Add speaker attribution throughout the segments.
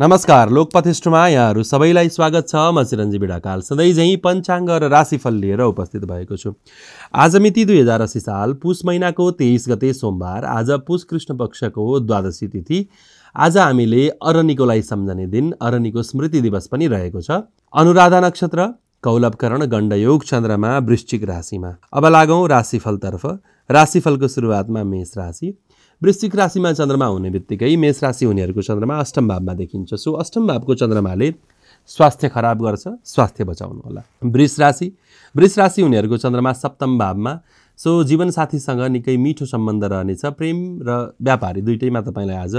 Speaker 1: नमस्कार लोकपथिष्ठमा यहाँहरू सबैलाई स्वागत छ म चिरञ्जी बिडाकाल सधैँ झैँ पञ्चाङ्ग र राशिफल लिएर उपस्थित भएको छु आज मिति दुई हजार असी साल पुष महिनाको तेइस गते सोमबार आज पुष कृष्ण पक्षको द्वादशी तिथि आज हामीले अरनिकोलाई सम्झने दिन अरनिको स्मृति दिवस पनि रहेको छ अनुराधा नक्षत्र कौलभकरण गण्डयोग चन्द्रमा वृश्चिक राशिमा अब लागौँ राशिफलतर्फ राशिफलको सुरुवातमा मेष राशि वृश्चिक राशिमा चन्द्रमा हुने बित्तिकै मेष राशि हुनेहरूको चन्द्रमा अष्टम भावमा देखिन्छ सो अष्टम भावको चन्द्रमाले स्वास्थ्य खराब गर्छ स्वास्थ्य बचाउनु होला वृष राशि वृष राशि हुनेहरूको चन्द्रमा सप्तम भावमा सो जीवनसाथीसँग निकै मिठो सम्बन्ध रहनेछ प्रेम र व्यापारी दुइटैमा तपाईँलाई आज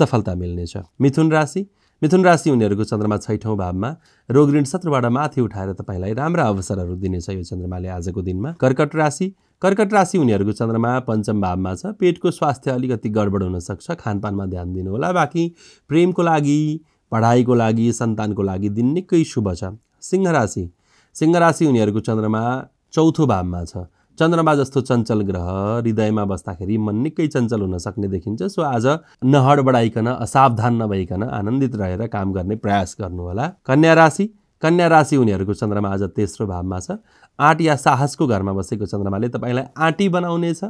Speaker 1: सफलता मिल्नेछ मिथुन राशि मिथुन राशि उनीहरूको चन्द्रमा छैठौँ भावमा रोग ऋण सत्रबाट माथि उठाएर तपाईँलाई राम्रा अवसरहरू दिनेछ यो चन्द्रमाले आजको दिनमा कर्कट राशि कर्कट राशि हुनेहरूको चन्द्रमा पञ्चम भावमा छ पेटको स्वास्थ्य अलिकति गडबड हुनसक्छ खानपानमा ध्यान दिनुहोला बाँकी प्रेमको लागि पढाइको लागि सन्तानको लागि दिन निकै शुभ छ सिंह राशि सिंह राशि उनीहरूको चन्द्रमा चौथो भावमा छ चन्द्रमा जस्तो चञ्चल ग्रह हृदयमा बस्दाखेरि मन निकै चञ्चल हुन सक्ने देखिन्छ सो आज नहड बढाइकन असावधान नभइकन आनन्दित रहेर काम गर्ने प्रयास गर्नुहोला कन्या राशि कन्या राशि हुनेहरूको चन्द्रमा आज तेस्रो भावमा छ आँट या साहसको घरमा बसेको चन्द्रमाले तपाईँलाई आँटी बनाउनेछ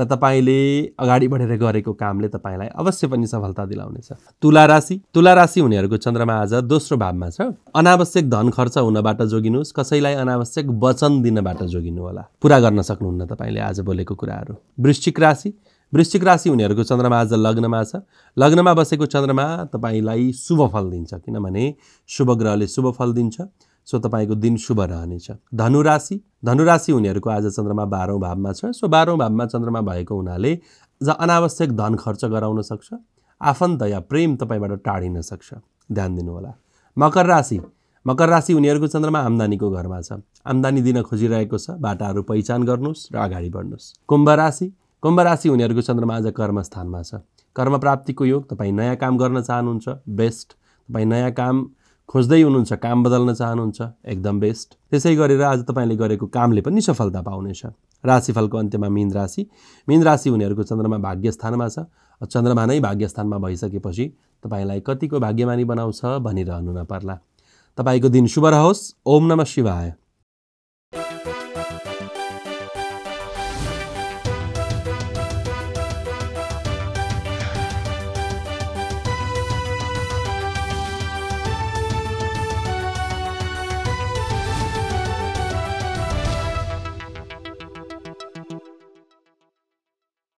Speaker 1: र तपाईँले अगाडि बढेर गरेको कामले तपाईँलाई अवश्य पनि सफलता दिलाउनेछ तुला राशि तुला राशि हुनेहरूको चन्द्रमा आज दोस्रो भावमा छ अनावश्यक धन खर्च हुनबाट जोगिनुहोस् कसैलाई अनावश्यक वचन दिनबाट जोगिनु होला पुरा गर्न सक्नुहुन्न तपाईँले आज बोलेको कुराहरू वृश्चिक राशि वृश्चिक राशि हुनेहरूको चन्द्रमा आज लग्नमा छ लग्नमा बसेको चन्द्रमा तपाईँलाई शुभ फल दिन्छ किनभने शुभ ग्रहले शुभ फल दिन्छ सो तपाईँको दिन शुभ रहनेछ धनुराशि धनुराशि हुनेहरूको आज चन्द्रमा बाह्रौँ भावमा छ सो बाह्रौँ भावमा चन्द्रमा भएको हुनाले ज अनावश्यक धन खर्च गराउन सक्छ आफन्त या प्रेम तपाईँबाट टाढिन सक्छ ध्यान दिनुहोला मकर राशि मकर राशि उनीहरूको चन्द्रमा आम्दानीको घरमा छ आम्दानी दिन खोजिरहेको छ बाटाहरू पहिचान गर्नुहोस् र अगाडि बढ्नुहोस् कुम्भ राशि कुम्भ राशि हुनेहरूको चन्द्रमा आज कर्मस्थानमा छ कर्म प्राप्तिको योग तपाईँ नयाँ काम गर्न चाहनुहुन्छ बेस्ट तपाईँ नयाँ काम खोज्दै हुनुहुन्छ काम बदल्न चाहनुहुन्छ एकदम बेस्ट त्यसै गरेर आज तपाईँले गरेको कामले पनि सफलता पाउनेछ राशिफलको अन्त्यमा मीन राशि मीन राशि हुनेहरूको चन्द्रमा भाग्यस्थानमा छ चन्द्रमा नै भाग्यस्थानमा भइसकेपछि तपाईँलाई कतिको भाग्यमानी बनाउँछ भनिरहनु नपर्ला तपाईँको दिन शुभ रहोस् ओम नमः शिवाय